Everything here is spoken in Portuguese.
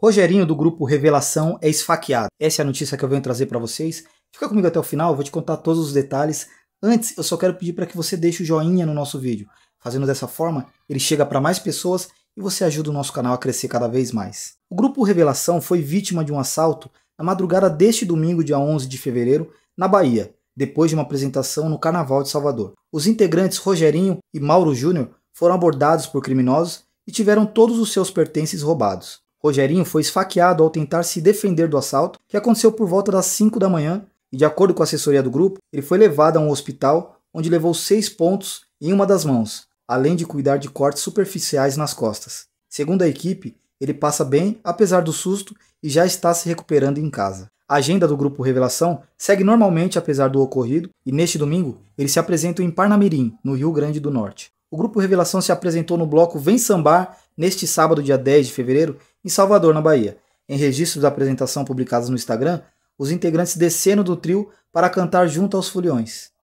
Rogerinho do grupo Revelação é esfaqueado. Essa é a notícia que eu venho trazer para vocês. Fica comigo até o final, eu vou te contar todos os detalhes. Antes, eu só quero pedir para que você deixe o joinha no nosso vídeo. Fazendo dessa forma, ele chega para mais pessoas e você ajuda o nosso canal a crescer cada vez mais. O grupo Revelação foi vítima de um assalto na madrugada deste domingo, dia 11 de fevereiro, na Bahia, depois de uma apresentação no Carnaval de Salvador. Os integrantes Rogerinho e Mauro Júnior foram abordados por criminosos e tiveram todos os seus pertences roubados. Rogerinho foi esfaqueado ao tentar se defender do assalto, que aconteceu por volta das 5 da manhã, e de acordo com a assessoria do grupo, ele foi levado a um hospital onde levou seis pontos em uma das mãos, além de cuidar de cortes superficiais nas costas. Segundo a equipe, ele passa bem, apesar do susto, e já está se recuperando em casa. A agenda do grupo Revelação segue normalmente apesar do ocorrido, e neste domingo eles se apresentam em Parnamirim, no Rio Grande do Norte. O grupo Revelação se apresentou no bloco Vem Sambar neste sábado, dia 10 de fevereiro, em Salvador, na Bahia. Em registros da apresentação publicados no Instagram, os integrantes desceram do trio para cantar junto aos foliões.